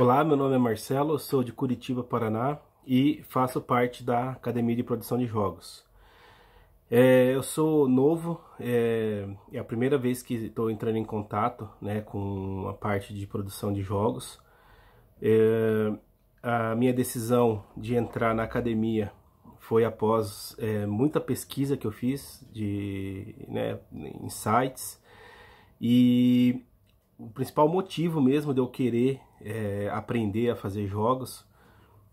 Olá, meu nome é Marcelo, sou de Curitiba, Paraná e faço parte da Academia de Produção de Jogos. É, eu sou novo, é, é, a primeira vez que estou entrando em contato né, com a parte de produção de jogos. É, a minha decisão de entrar na academia foi após é, muita pesquisa que eu fiz de né, em sites e o principal motivo mesmo de eu querer é, aprender a fazer jogos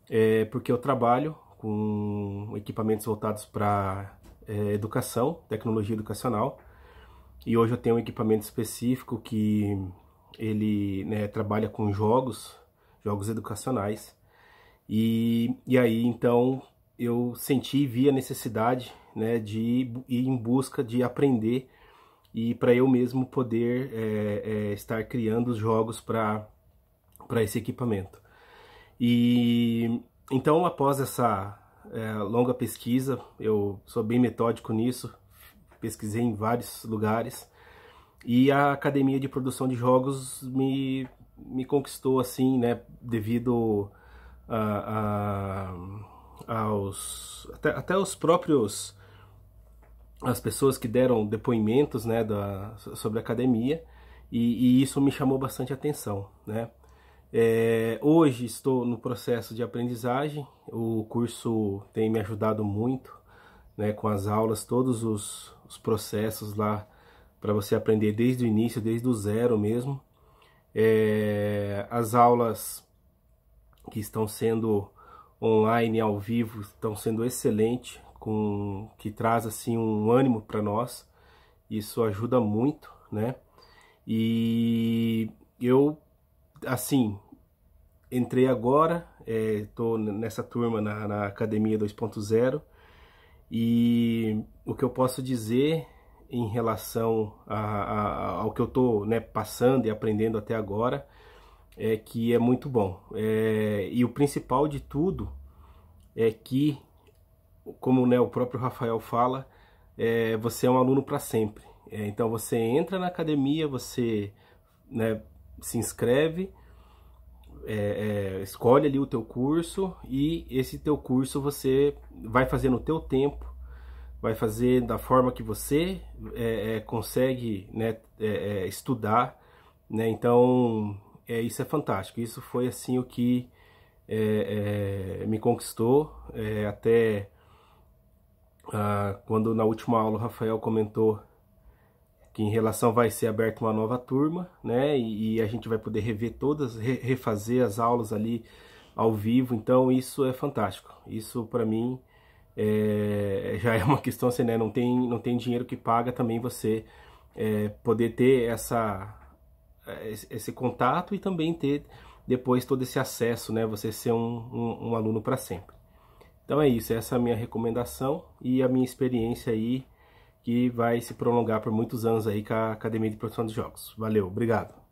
é porque eu trabalho com equipamentos voltados para é, educação, tecnologia educacional, e hoje eu tenho um equipamento específico que ele né, trabalha com jogos, jogos educacionais, e, e aí então eu senti e vi a necessidade né, de ir em busca de aprender e para eu mesmo poder é, é, estar criando os jogos para esse equipamento. E então, após essa é, longa pesquisa, eu sou bem metódico nisso, pesquisei em vários lugares e a academia de produção de jogos me, me conquistou assim, né, devido a, a aos até, até os próprios as pessoas que deram depoimentos né, da, sobre a academia e, e, isso me chamou bastante atenção. Né? É, hoje estou no processo de aprendizagem, o curso tem me ajudado muito né, com as aulas, todos os, os processos lá para você aprender desde o início, desde o zero mesmo. É, as aulas que estão sendo online, ao vivo, estão sendo excelentes com que traz assim um ânimo para nós. Isso ajuda muito, né? E eu assim entrei agora, estou é, nessa turma na, na academia 2.0 e o que eu posso dizer em relação a, a, ao que eu estou né, passando e aprendendo até agora é que é muito bom. É, e o principal de tudo é que como né, o próprio Rafael fala, é, você é um aluno para sempre. É, então você entra na academia, você né, se inscreve, é, é, escolhe ali o teu curso e esse teu curso você vai fazer no teu tempo, vai fazer da forma que você é, é, consegue né, estudar. Né? Então isso é fantástico. Isso foi assim o que me conquistou até ah, quando na última aula o Rafael comentou que em relação vai ser aberta uma nova turma, né? E, e a gente vai poder rever todas, re, refazer as aulas ali ao vivo. Então isso é fantástico. Isso para mim é, já é uma questão assim, né? Não tem, não tem dinheiro que paga também você é, poder ter essa esse contato e também ter depois todo esse acesso, né? Você ser um, um, um aluno para sempre. Então é isso, essa é a minha recomendação e a minha experiência aí que vai se prolongar por muitos anos aí com a Academia de Produção de Jogos. Valeu, obrigado!